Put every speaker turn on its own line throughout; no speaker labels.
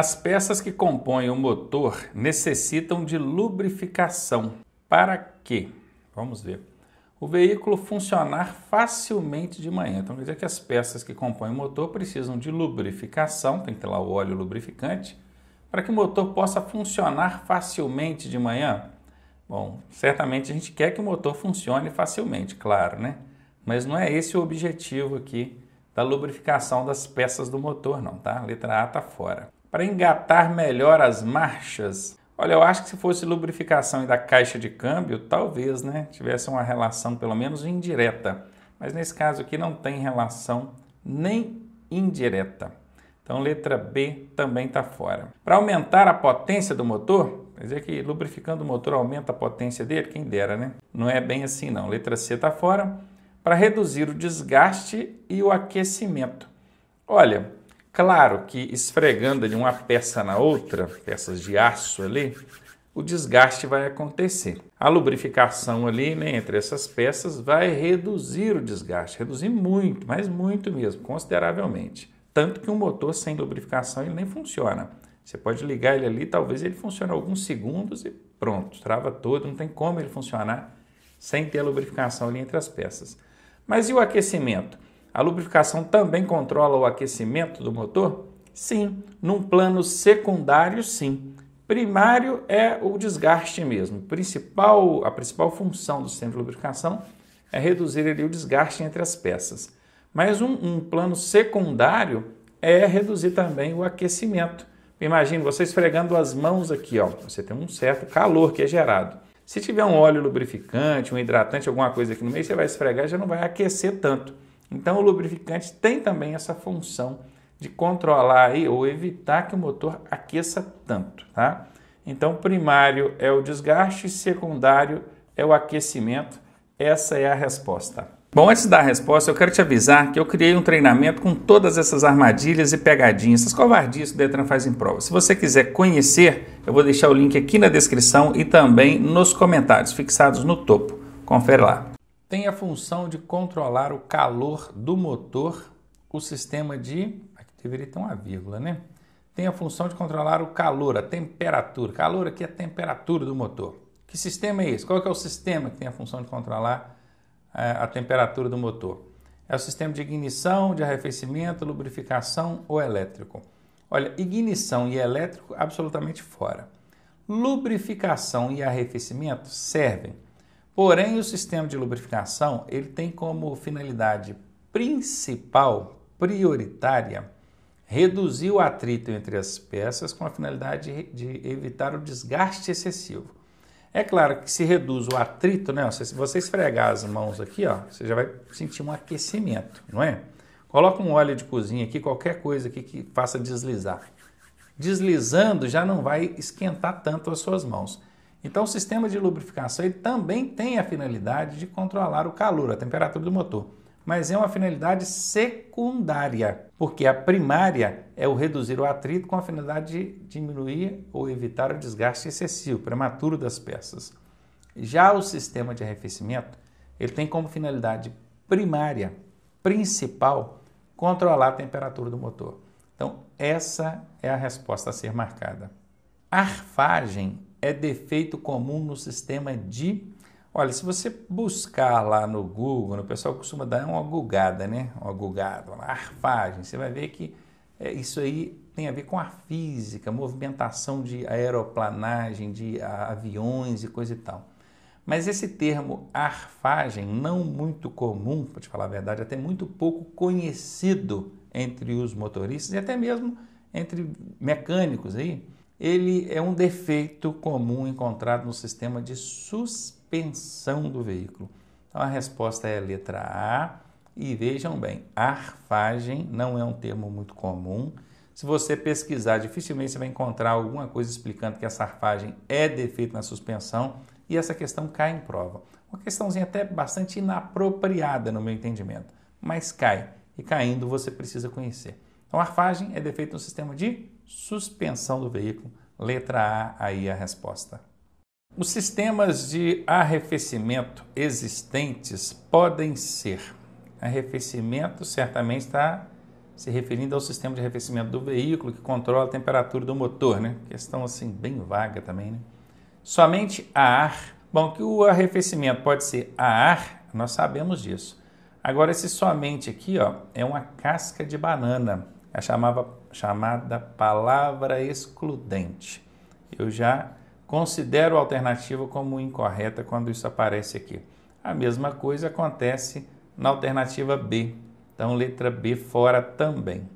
As peças que compõem o motor necessitam de lubrificação para que, vamos ver, o veículo funcionar facilmente de manhã. Então quer dizer que as peças que compõem o motor precisam de lubrificação, tem que ter lá o óleo lubrificante, para que o motor possa funcionar facilmente de manhã. Bom, certamente a gente quer que o motor funcione facilmente, claro, né? Mas não é esse o objetivo aqui da lubrificação das peças do motor, não, tá? A letra A está fora para engatar melhor as marchas. Olha, eu acho que se fosse lubrificação e da caixa de câmbio, talvez, né, tivesse uma relação pelo menos indireta. Mas nesse caso aqui não tem relação nem indireta. Então letra B também está fora. Para aumentar a potência do motor, quer dizer que lubrificando o motor aumenta a potência dele, quem dera, né? Não é bem assim não. Letra C está fora. Para reduzir o desgaste e o aquecimento. Olha, Claro que esfregando de uma peça na outra, peças de aço ali, o desgaste vai acontecer. A lubrificação ali né, entre essas peças vai reduzir o desgaste, reduzir muito, mas muito mesmo, consideravelmente. Tanto que um motor sem lubrificação ele nem funciona. Você pode ligar ele ali, talvez ele funcione alguns segundos e pronto, trava todo, não tem como ele funcionar sem ter a lubrificação ali entre as peças. Mas e o aquecimento? A lubrificação também controla o aquecimento do motor? Sim, num plano secundário, sim. Primário é o desgaste mesmo. Principal, a principal função do sistema de lubrificação é reduzir ali, o desgaste entre as peças. Mas um, um plano secundário é reduzir também o aquecimento. Imagine você esfregando as mãos aqui, ó. Você tem um certo calor que é gerado. Se tiver um óleo lubrificante, um hidratante, alguma coisa aqui no meio, você vai esfregar e já não vai aquecer tanto. Então o lubrificante tem também essa função de controlar aí, ou evitar que o motor aqueça tanto, tá? Então primário é o desgaste, secundário é o aquecimento. Essa é a resposta. Bom, antes da resposta, eu quero te avisar que eu criei um treinamento com todas essas armadilhas e pegadinhas, essas covardias que o Detran faz em prova. Se você quiser conhecer, eu vou deixar o link aqui na descrição e também nos comentários, fixados no topo. Confere lá tem a função de controlar o calor do motor, o sistema de. Aqui deveria ter uma vírgula, né? Tem a função de controlar o calor, a temperatura. Calor aqui é a temperatura do motor. Que sistema é esse? Qual é o sistema que tem a função de controlar a, é, a temperatura do motor? É o sistema de ignição, de arrefecimento, lubrificação ou elétrico? Olha, ignição e elétrico absolutamente fora. Lubrificação e arrefecimento servem Porém, o sistema de lubrificação ele tem como finalidade principal, prioritária, reduzir o atrito entre as peças com a finalidade de evitar o desgaste excessivo. É claro que se reduz o atrito, né? Se você esfregar as mãos aqui, ó, você já vai sentir um aquecimento, não é? Coloca um óleo de cozinha aqui, qualquer coisa aqui que faça deslizar. Deslizando já não vai esquentar tanto as suas mãos. Então, o sistema de lubrificação ele também tem a finalidade de controlar o calor, a temperatura do motor, mas é uma finalidade secundária, porque a primária é o reduzir o atrito com a finalidade de diminuir ou evitar o desgaste excessivo, prematuro das peças. Já o sistema de arrefecimento, ele tem como finalidade primária, principal, controlar a temperatura do motor. Então, essa é a resposta a ser marcada. Arfagem é defeito comum no sistema de. Olha, se você buscar lá no Google, né, o pessoal costuma dar uma gulgada, né? Uma gulgada, uma arfagem. Você vai ver que é, isso aí tem a ver com a física, movimentação de aeroplanagem, de aviões e coisa e tal. Mas esse termo arfagem, não muito comum, para te falar a verdade, até muito pouco conhecido entre os motoristas e até mesmo entre mecânicos aí ele é um defeito comum encontrado no sistema de suspensão do veículo. Então a resposta é a letra A. E vejam bem, arfagem não é um termo muito comum. Se você pesquisar, dificilmente você vai encontrar alguma coisa explicando que essa arfagem é defeito na suspensão e essa questão cai em prova. Uma questãozinha até bastante inapropriada no meu entendimento, mas cai. E caindo você precisa conhecer. Então, arfagem é defeito no sistema de suspensão do veículo. Letra A, aí a resposta. Os sistemas de arrefecimento existentes podem ser. Arrefecimento certamente está se referindo ao sistema de arrefecimento do veículo que controla a temperatura do motor, né? Questão assim bem vaga também, né? Somente a ar. Bom, que o arrefecimento pode ser a ar, nós sabemos disso. Agora esse somente aqui, ó, é uma casca de banana. A chamava chamada palavra excludente. Eu já considero a alternativa como incorreta quando isso aparece aqui. A mesma coisa acontece na alternativa B. Então, letra B fora também.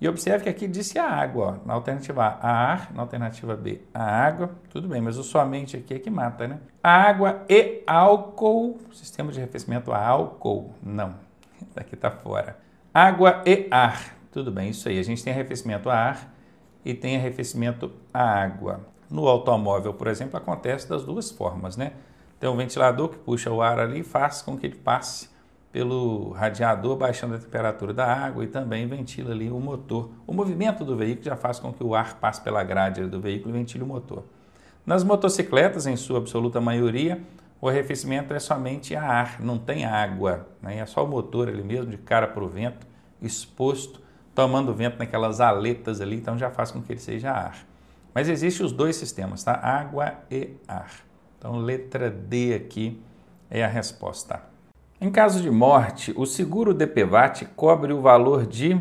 E observe que aqui disse a água, ó. na alternativa A, a ar, na alternativa B, a água, tudo bem, mas o somente aqui é que mata, né? A água e álcool, sistema de arrefecimento a álcool, não, daqui tá fora. Água e ar, tudo bem, isso aí. A gente tem arrefecimento a ar e tem arrefecimento a água. No automóvel, por exemplo, acontece das duas formas, né? Tem um ventilador que puxa o ar ali e faz com que ele passe pelo radiador, baixando a temperatura da água e também ventila ali o motor. O movimento do veículo já faz com que o ar passe pela grade do veículo e ventile o motor. Nas motocicletas, em sua absoluta maioria, o arrefecimento é somente a ar, não tem água, né? é só o motor ali mesmo, de cara para o vento, exposto tomando vento naquelas aletas ali, então já faz com que ele seja ar. Mas existem os dois sistemas, tá? Água e ar. Então, letra D aqui é a resposta. Em caso de morte, o seguro DPVAT cobre o valor de.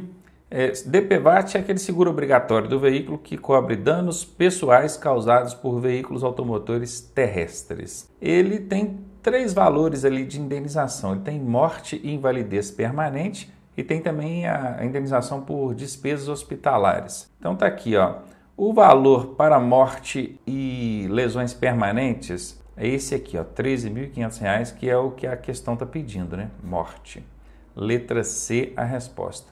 É, eh, DPVAT é aquele seguro obrigatório do veículo que cobre danos pessoais causados por veículos automotores terrestres. Ele tem três valores ali de indenização: ele tem morte e invalidez permanente, e tem também a indenização por despesas hospitalares. Então tá aqui, ó. O valor para morte e lesões permanentes é esse aqui, ó, R$ 13.500, que é o que a questão está pedindo, né? Morte. Letra C, a resposta.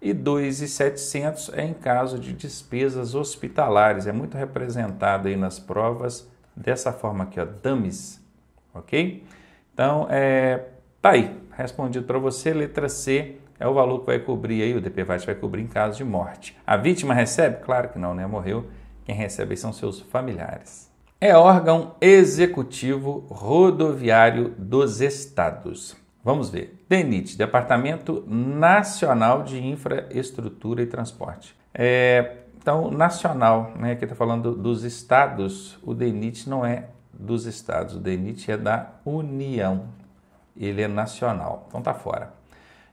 E R$ 2.700 é em caso de despesas hospitalares. É muito representado aí nas provas dessa forma aqui, ó, dames, ok? Então, é, tá aí, respondido para você, letra C, é o valor que vai cobrir aí, o DPVAT vai cobrir em caso de morte. A vítima recebe? Claro que não, né? Morreu. Quem recebe são seus familiares. É órgão executivo rodoviário dos estados. Vamos ver. DENIT, Departamento Nacional de Infraestrutura e Transporte. É, então, nacional, né? Aqui está falando dos estados. O DENIT não é dos estados, o DENIT é da União. Ele é nacional. Então tá fora.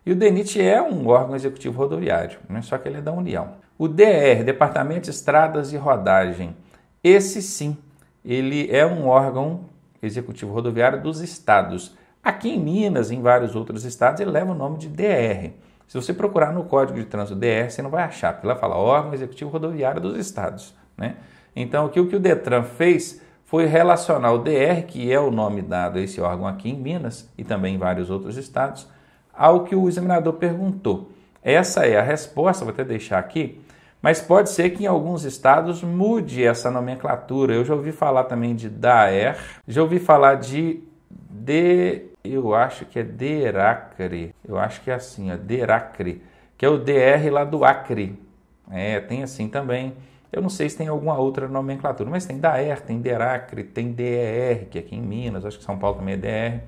E o DENIT é um órgão executivo rodoviário, né? só que ele é da União. O DR, Departamento de Estradas e Rodagem, esse sim, ele é um órgão executivo rodoviário dos estados. Aqui em Minas, em vários outros estados, ele leva o nome de DR. Se você procurar no Código de Trânsito DR, você não vai achar, porque lá fala órgão executivo rodoviário dos estados. Né? Então, aqui, o que o Detran fez foi relacionar o DR, que é o nome dado a esse órgão aqui em Minas e também em vários outros estados, ao que o examinador perguntou. Essa é a resposta, vou até deixar aqui, mas pode ser que em alguns estados mude essa nomenclatura. Eu já ouvi falar também de DAER, já ouvi falar de de eu acho que é DERACRE, eu acho que é assim, ó, DERACRE, que é o DR lá do Acre. É, tem assim também. Eu não sei se tem alguma outra nomenclatura, mas tem DAER, tem DERACRE, tem DER, que é aqui em Minas, acho que São Paulo também é DR.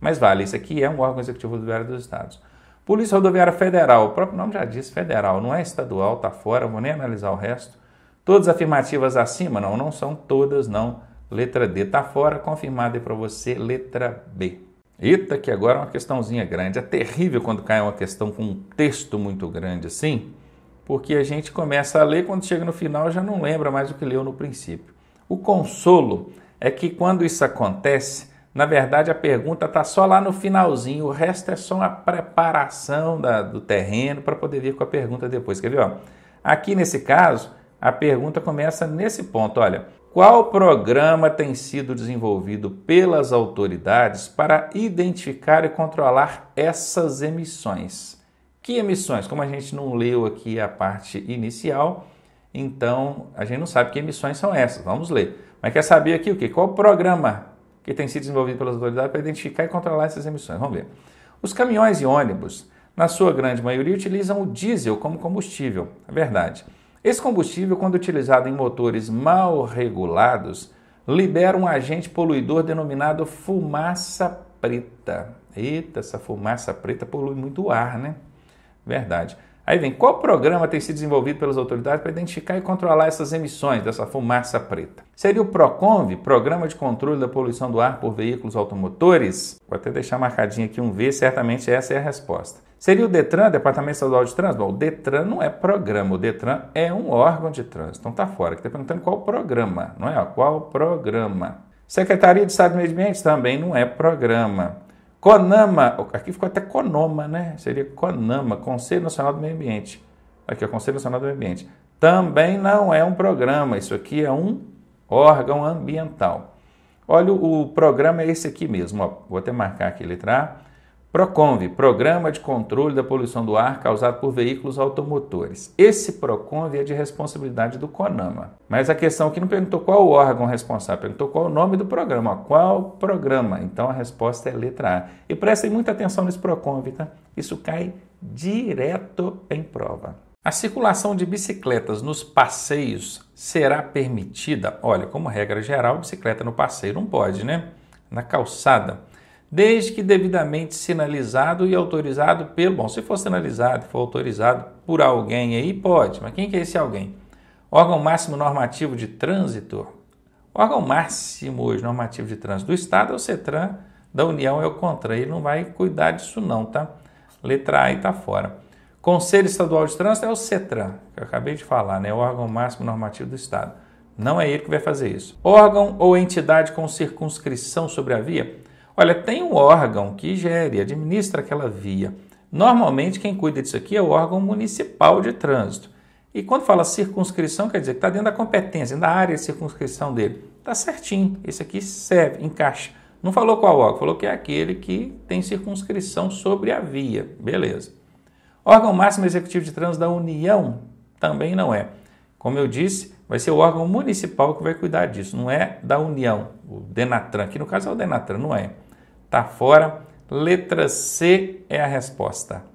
Mas vale, isso aqui é um órgão executivo do governo dos estados. Polícia Rodoviária Federal, o próprio nome já diz federal, não é estadual, tá fora, vou nem analisar o resto. Todas afirmativas acima? Não, não são todas, não. Letra D tá fora, confirmada aí para você, letra B. Eita, que agora é uma questãozinha grande. É terrível quando cai uma questão com um texto muito grande assim, porque a gente começa a ler, quando chega no final já não lembra mais o que leu no princípio. O consolo é que quando isso acontece, na verdade, a pergunta está só lá no finalzinho, o resto é só a preparação da, do terreno para poder vir com a pergunta depois. Quer ver? Ó? Aqui nesse caso, a pergunta começa nesse ponto: olha, qual programa tem sido desenvolvido pelas autoridades para identificar e controlar essas emissões? Que emissões? Como a gente não leu aqui a parte inicial, então a gente não sabe que emissões são essas. Vamos ler. Mas quer saber aqui o que? Qual programa que tem sido desenvolvido pelas autoridades para identificar e controlar essas emissões. Vamos ver. Os caminhões e ônibus, na sua grande maioria, utilizam o diesel como combustível, é verdade. Esse combustível, quando utilizado em motores mal regulados, libera um agente poluidor denominado fumaça preta. Eita, essa fumaça preta polui muito o ar, né? Verdade. Aí vem qual programa tem sido desenvolvido pelas autoridades para identificar e controlar essas emissões dessa fumaça preta? Seria o PROCONV, Programa de Controle da Poluição do Ar por Veículos Automotores? Vou até deixar marcadinho aqui um V, certamente essa é a resposta. Seria o DETRAN, Departamento Estadual de Trânsito? Bom, o DETRAN não é programa, o DETRAN é um órgão de trânsito. Então tá fora, que está perguntando qual programa, não é? Qual programa? Secretaria de Estado do Meio Ambiente também não é programa. Conama, aqui ficou até Conoma, né? Seria Conama, Conselho Nacional do Meio Ambiente. Aqui é o Conselho Nacional do Meio Ambiente. Também não é um programa, isso aqui é um órgão ambiental. Olha, o programa é esse aqui mesmo, ó. vou até marcar aqui, a letra A PROCONV, Programa de Controle da Poluição do Ar Causada por Veículos Automotores. Esse PROCONV é de responsabilidade do CONAMA. Mas a questão aqui não perguntou qual o órgão responsável, perguntou qual o nome do programa. Qual programa? Então a resposta é letra A. E prestem muita atenção nesse PROCONV, tá? Isso cai direto em prova. A circulação de bicicletas nos passeios será permitida? Olha, como regra geral, bicicleta no passeio não pode, né? Na calçada desde que devidamente sinalizado e autorizado pelo. Bom, se for sinalizado, for autorizado por alguém aí, pode, mas quem que é esse alguém? Órgão máximo normativo de trânsito. órgão máximo hoje normativo de trânsito do Estado é o CETRAN, da União é o CONTRAN. Ele não vai cuidar disso, não, tá? Letra A e tá fora. Conselho Estadual de Trânsito é o CETRAN, que eu acabei de falar, né? O órgão máximo normativo do Estado. Não é ele que vai fazer isso. Órgão ou entidade com circunscrição sobre a via Olha, tem um órgão que gere, administra aquela via. Normalmente quem cuida disso aqui é o órgão municipal de trânsito. E quando fala circunscrição, quer dizer que está dentro da competência, da área de circunscrição dele. Está certinho, esse aqui serve, encaixa. Não falou qual órgão, falou que é aquele que tem circunscrição sobre a via. Beleza. Órgão máximo executivo de trânsito da União também não é. Como eu disse, vai ser o órgão municipal que vai cuidar disso, não é da União, o Denatran, que no caso é o Denatran, não é. Tá fora. Letra C é a resposta.